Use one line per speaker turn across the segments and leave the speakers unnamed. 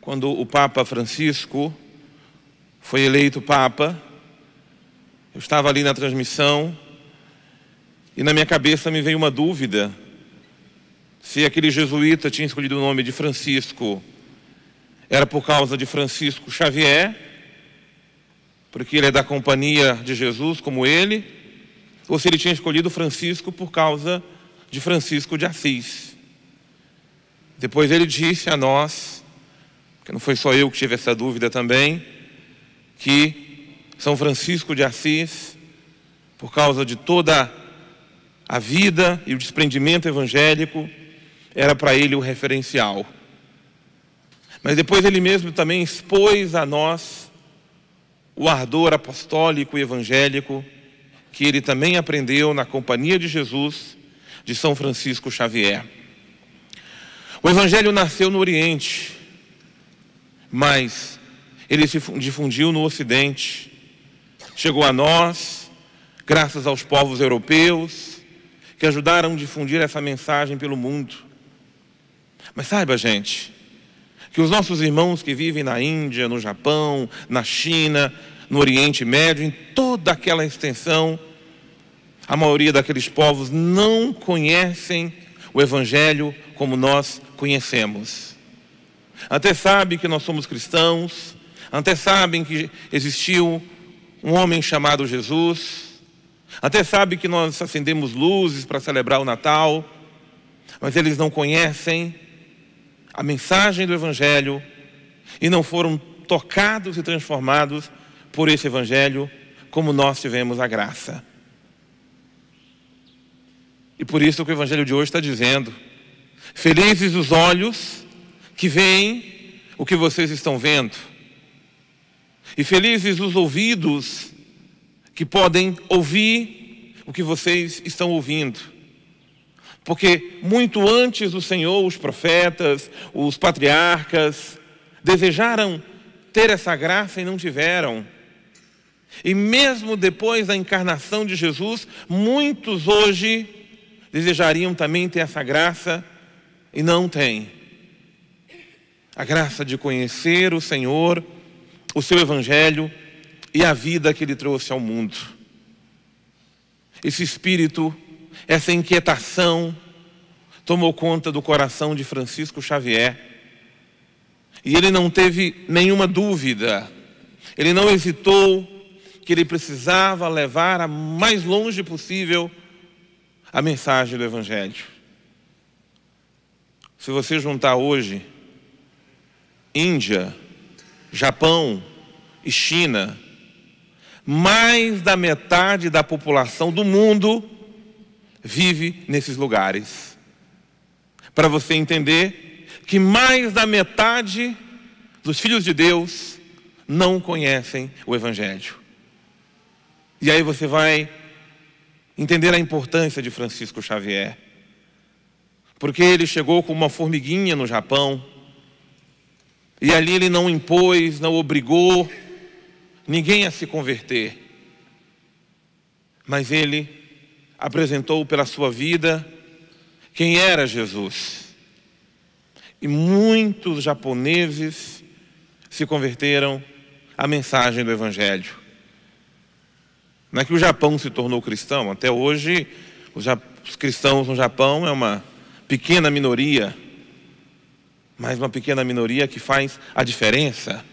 quando o Papa Francisco foi eleito Papa, eu estava ali na transmissão e na minha cabeça me veio uma dúvida: se aquele jesuíta tinha escolhido o nome de Francisco, era por causa de Francisco Xavier, porque ele é da companhia de Jesus, como ele, ou se ele tinha escolhido Francisco por causa de Francisco de Assis. Depois ele disse a nós que não foi só eu que tive essa dúvida também, que São Francisco de Assis, por causa de toda a vida e o desprendimento evangélico, era para ele o referencial. Mas depois ele mesmo também expôs a nós o ardor apostólico e evangélico que ele também aprendeu na companhia de Jesus de São Francisco Xavier. O evangelho nasceu no Oriente, mas ele se difundiu no Ocidente, chegou a nós, graças aos povos europeus, que ajudaram a difundir essa mensagem pelo mundo. Mas saiba, gente, que os nossos irmãos que vivem na Índia, no Japão, na China, no Oriente Médio, em toda aquela extensão, a maioria daqueles povos não conhecem o Evangelho como nós conhecemos até sabem que nós somos cristãos, até sabem que existiu um homem chamado Jesus, até sabem que nós acendemos luzes para celebrar o Natal, mas eles não conhecem a mensagem do Evangelho e não foram tocados e transformados por esse Evangelho como nós tivemos a graça. E por isso que o Evangelho de hoje está dizendo: felizes os olhos que veem o que vocês estão vendo. E felizes os ouvidos que podem ouvir o que vocês estão ouvindo. Porque muito antes do Senhor, os profetas, os patriarcas, desejaram ter essa graça e não tiveram. E mesmo depois da encarnação de Jesus, muitos hoje desejariam também ter essa graça e não têm a graça de conhecer o Senhor, o seu Evangelho e a vida que ele trouxe ao mundo. Esse espírito, essa inquietação, tomou conta do coração de Francisco Xavier. E ele não teve nenhuma dúvida, ele não hesitou que ele precisava levar a mais longe possível a mensagem do Evangelho. Se você juntar hoje Índia, Japão e China, mais da metade da população do mundo vive nesses lugares. Para você entender que mais da metade dos filhos de Deus não conhecem o Evangelho. E aí você vai entender a importância de Francisco Xavier. Porque ele chegou com uma formiguinha no Japão e ali ele não impôs, não obrigou ninguém a se converter. Mas ele apresentou pela sua vida quem era Jesus. E muitos japoneses se converteram à mensagem do Evangelho. Não é que o Japão se tornou cristão, até hoje os, cristãos no Japão é uma pequena minoria mas uma pequena minoria que faz a diferença.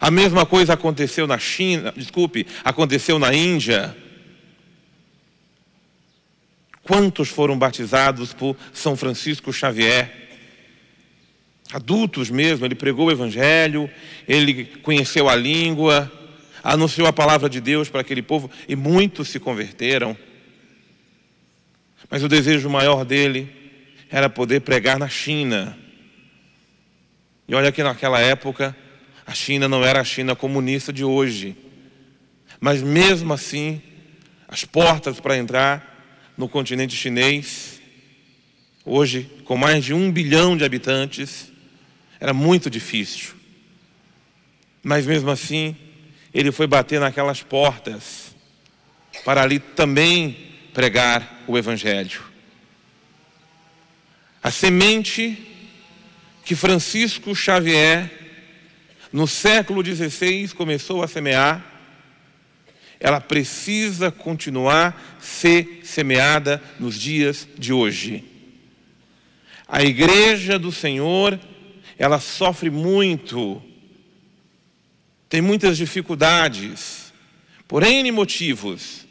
A mesma coisa aconteceu na China, desculpe, aconteceu na Índia. Quantos foram batizados por São Francisco Xavier? Adultos mesmo, ele pregou o Evangelho, ele conheceu a língua, anunciou a palavra de Deus para aquele povo e muitos se converteram. Mas o desejo maior dele era poder pregar na China. E olha que naquela época, a China não era a China comunista de hoje. Mas mesmo assim, as portas para entrar no continente chinês, hoje com mais de um bilhão de habitantes, era muito difícil. Mas mesmo assim, ele foi bater naquelas portas para ali também pregar o Evangelho. A semente que Francisco Xavier, no século XVI, começou a semear, ela precisa continuar ser semeada nos dias de hoje. A igreja do Senhor, ela sofre muito, tem muitas dificuldades, por N motivos,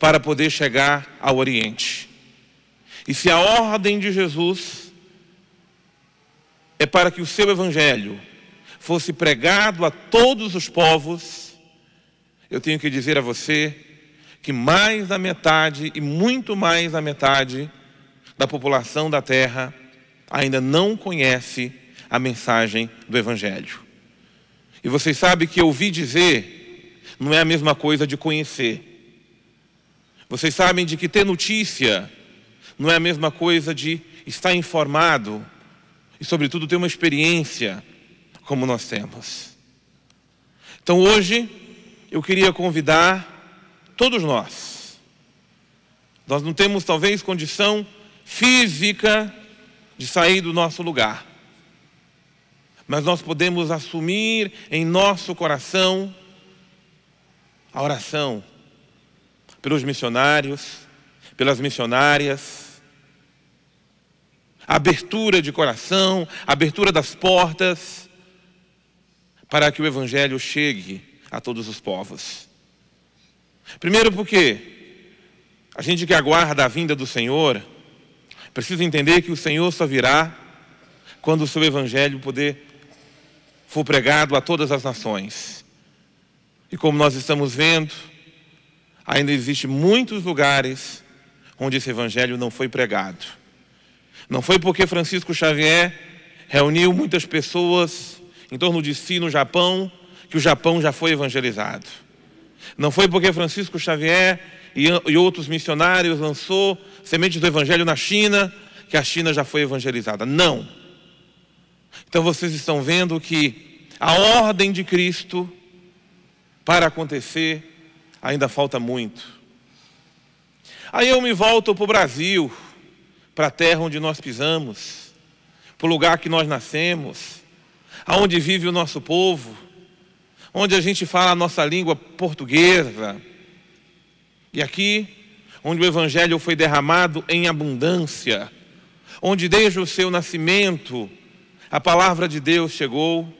para poder chegar ao Oriente. E se a ordem de Jesus é para que o seu evangelho fosse pregado a todos os povos, eu tenho que dizer a você que mais da metade e muito mais da metade da população da terra ainda não conhece a mensagem do evangelho. E vocês sabem que ouvir dizer não é a mesma coisa de conhecer. Vocês sabem de que ter notícia não é a mesma coisa de estar informado e, sobretudo, ter uma experiência como nós temos. Então, hoje, eu queria convidar todos nós. Nós não temos, talvez, condição física de sair do nosso lugar, mas nós podemos assumir em nosso coração a oração pelos missionários, pelas missionárias abertura de coração, abertura das portas, para que o Evangelho chegue a todos os povos. Primeiro, porque a gente que aguarda a vinda do Senhor precisa entender que o Senhor só virá quando o seu Evangelho poder for pregado a todas as nações. E como nós estamos vendo, ainda existe muitos lugares onde esse Evangelho não foi pregado. Não foi porque Francisco Xavier reuniu muitas pessoas em torno de si no Japão que o Japão já foi evangelizado. Não foi porque Francisco Xavier e, outros missionários lançou sementes do evangelho na China que a China já foi evangelizada. Não. Então vocês estão vendo que a ordem de Cristo para acontecer ainda falta muito. Aí eu me volto para o Brasil para a terra onde nós pisamos, para o lugar que nós nascemos, aonde vive o nosso povo, onde a gente fala a nossa língua portuguesa. E aqui, onde o Evangelho foi derramado em abundância, onde desde o seu nascimento a palavra de Deus chegou,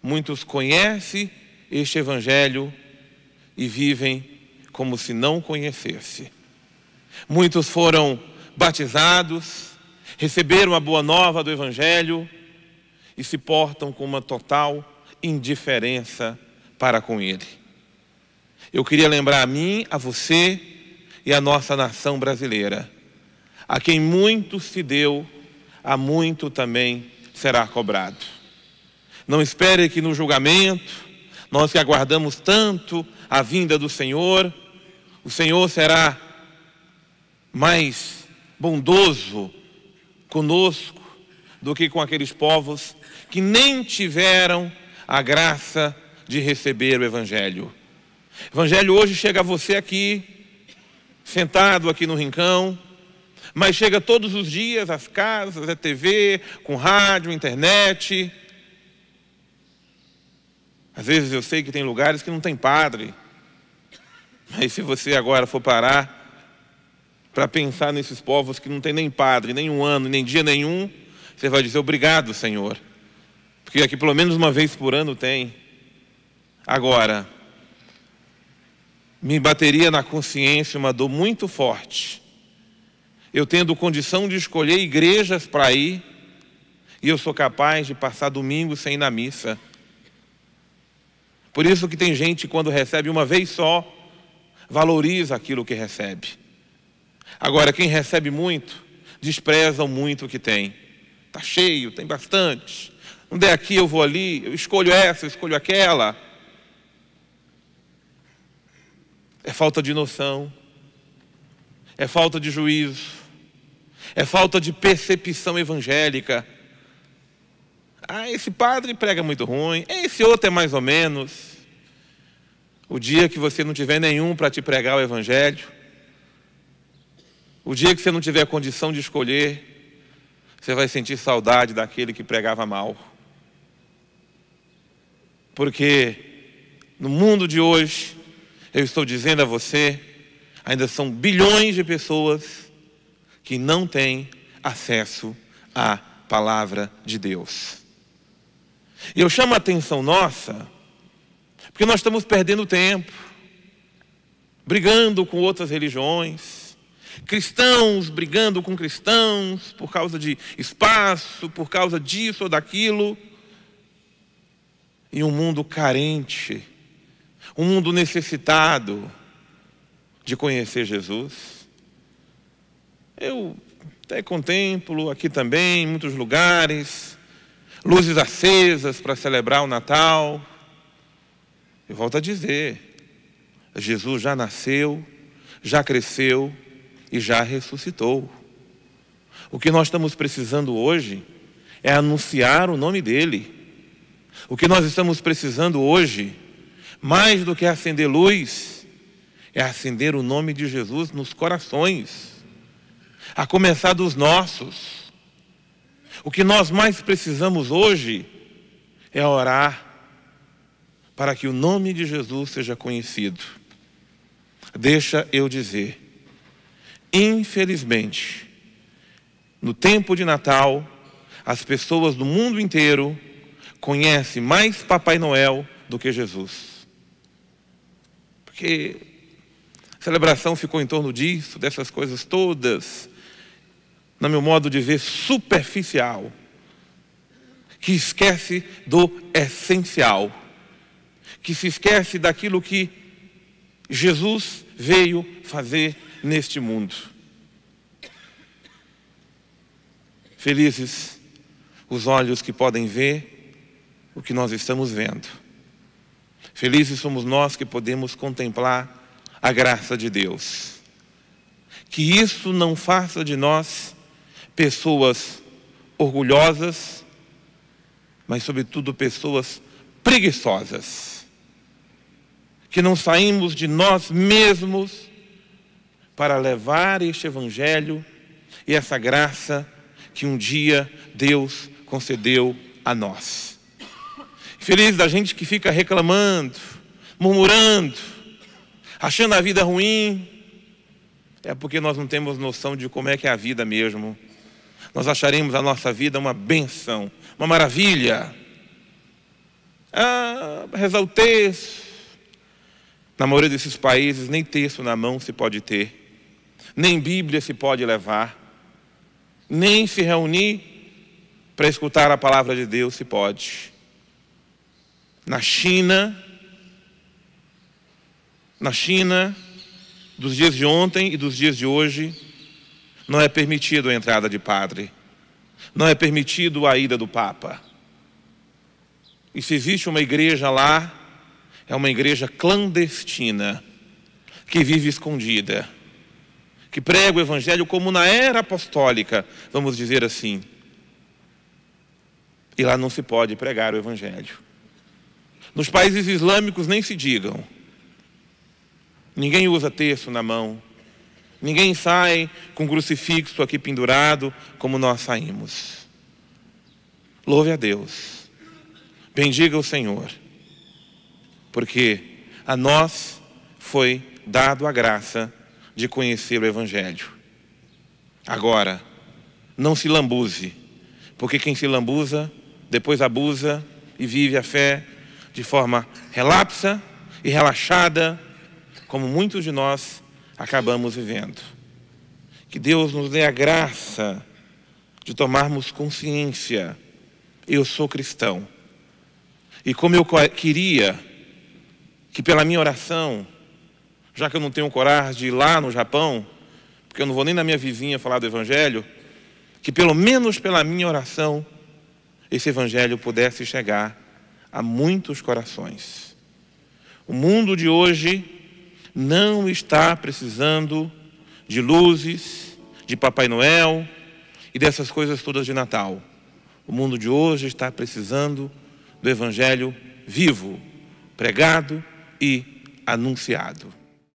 muitos conhecem este Evangelho e vivem como se não conhecesse. Muitos foram batizados, receberam a boa nova do Evangelho e se portam com uma total indiferença para com ele. Eu queria lembrar a mim, a você e a nossa nação brasileira, a quem muito se deu, a muito também será cobrado. Não espere que no julgamento, nós que aguardamos tanto a vinda do Senhor, o Senhor será mais bondoso conosco do que com aqueles povos que nem tiveram a graça de receber o Evangelho. O Evangelho hoje chega a você aqui, sentado aqui no rincão, mas chega todos os dias às casas, à é TV, com rádio, internet. Às vezes eu sei que tem lugares que não tem padre, mas se você agora for parar para pensar nesses povos que não tem nem padre, nem um ano, nem dia nenhum, você vai dizer obrigado, Senhor. Porque aqui pelo menos uma vez por ano tem. Agora, me bateria na consciência uma dor muito forte. Eu tendo condição de escolher igrejas para ir, e eu sou capaz de passar domingo sem ir na missa. Por isso que tem gente quando recebe uma vez só, valoriza aquilo que recebe. Agora, quem recebe muito, despreza muito o que tem. Está cheio, tem bastante. Não der aqui, eu vou ali, eu escolho essa, eu escolho aquela. É falta de noção, é falta de juízo, é falta de percepção evangélica. Ah, esse padre prega muito ruim, esse outro é mais ou menos. O dia que você não tiver nenhum para te pregar o evangelho, o dia que você não tiver condição de escolher, você vai sentir saudade daquele que pregava mal. Porque no mundo de hoje, eu estou dizendo a você, ainda são bilhões de pessoas que não têm acesso à palavra de Deus. E eu chamo a atenção nossa, porque nós estamos perdendo tempo, brigando com outras religiões, Cristãos brigando com cristãos por causa de espaço, por causa disso ou daquilo. E um mundo carente, um mundo necessitado de conhecer Jesus. Eu até contemplo aqui também, em muitos lugares, luzes acesas para celebrar o Natal. Eu volto a dizer: Jesus já nasceu, já cresceu, e já ressuscitou. O que nós estamos precisando hoje é anunciar o nome dele. O que nós estamos precisando hoje, mais do que acender luz, é acender o nome de Jesus nos corações, a começar dos nossos. O que nós mais precisamos hoje é orar para que o nome de Jesus seja conhecido. Deixa eu dizer, Infelizmente, no tempo de Natal, as pessoas do mundo inteiro conhecem mais Papai Noel do que Jesus. Porque a celebração ficou em torno disso, dessas coisas todas, no meu modo de ver, superficial, que esquece do essencial, que se esquece daquilo que Jesus veio fazer neste mundo. Felizes os olhos que podem ver o que nós estamos vendo. Felizes somos nós que podemos contemplar a graça de Deus. Que isso não faça de nós pessoas orgulhosas, mas, sobretudo, pessoas preguiçosas. Que não saímos de nós mesmos para levar este Evangelho e essa graça que um dia Deus concedeu a nós. Feliz da gente que fica reclamando, murmurando, achando a vida ruim, é porque nós não temos noção de como é que é a vida mesmo. Nós acharemos a nossa vida uma benção, uma maravilha. Ah, rezar o texto. Na maioria desses países, nem texto na mão se pode ter nem Bíblia se pode levar, nem se reunir para escutar a palavra de Deus se pode. Na China, na China, dos dias de ontem e dos dias de hoje, não é permitido a entrada de padre, não é permitido a ida do Papa. E se existe uma igreja lá, é uma igreja clandestina, que vive escondida que prega o Evangelho como na era apostólica, vamos dizer assim. E lá não se pode pregar o Evangelho. Nos países islâmicos nem se digam. Ninguém usa terço na mão. Ninguém sai com crucifixo aqui pendurado como nós saímos. Louve a Deus. Bendiga o Senhor. Porque a nós foi dado a graça de conhecer o Evangelho. Agora, não se lambuze, porque quem se lambuza, depois abusa e vive a fé de forma relapsa e relaxada, como muitos de nós acabamos vivendo. Que Deus nos dê a graça de tomarmos consciência: eu sou cristão. E como eu queria que pela minha oração já que eu não tenho coragem de ir lá no Japão, porque eu não vou nem na minha vizinha falar do Evangelho, que pelo menos pela minha oração, esse Evangelho pudesse chegar a muitos corações. O mundo de hoje não está precisando de luzes, de Papai Noel e dessas coisas todas de Natal. O mundo de hoje está precisando do Evangelho vivo, pregado e anunciado.